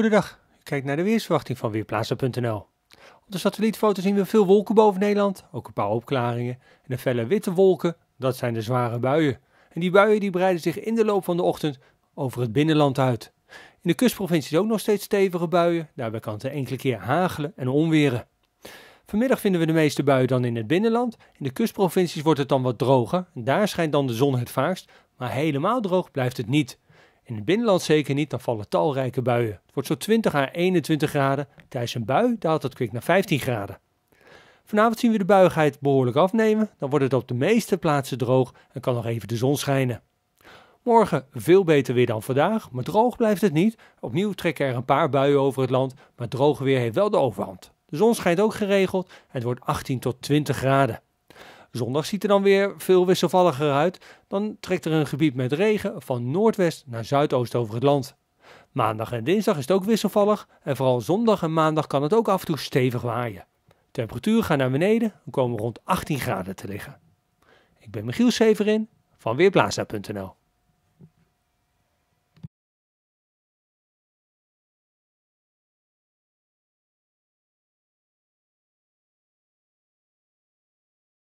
Goedendag, u kijkt naar de weersverwachting van Weerplaatsen.nl. Op de satellietfoto zien we veel wolken boven Nederland, ook een paar opklaringen. En de felle witte wolken, dat zijn de zware buien. En die buien die breiden zich in de loop van de ochtend over het binnenland uit. In de kustprovincies ook nog steeds stevige buien, daarbij kan het enkele keer hagelen en onweren. Vanmiddag vinden we de meeste buien dan in het binnenland. In de kustprovincies wordt het dan wat droger. daar schijnt dan de zon het vaakst, maar helemaal droog blijft het niet. In het binnenland zeker niet, dan vallen talrijke buien. Het wordt zo 20 à 21 graden. Tijdens een bui daalt het kwik naar 15 graden. Vanavond zien we de buigheid behoorlijk afnemen. Dan wordt het op de meeste plaatsen droog en kan nog even de zon schijnen. Morgen veel beter weer dan vandaag, maar droog blijft het niet. Opnieuw trekken er een paar buien over het land, maar droog weer heeft wel de overhand. De zon schijnt ook geregeld en het wordt 18 tot 20 graden. Zondag ziet er dan weer veel wisselvalliger uit. Dan trekt er een gebied met regen van noordwest naar zuidoost over het land. Maandag en dinsdag is het ook wisselvallig en vooral zondag en maandag kan het ook af en toe stevig waaien. Temperatuur gaat naar beneden en komen rond 18 graden te liggen. Ik ben Michiel Severin van Weerplaza.nl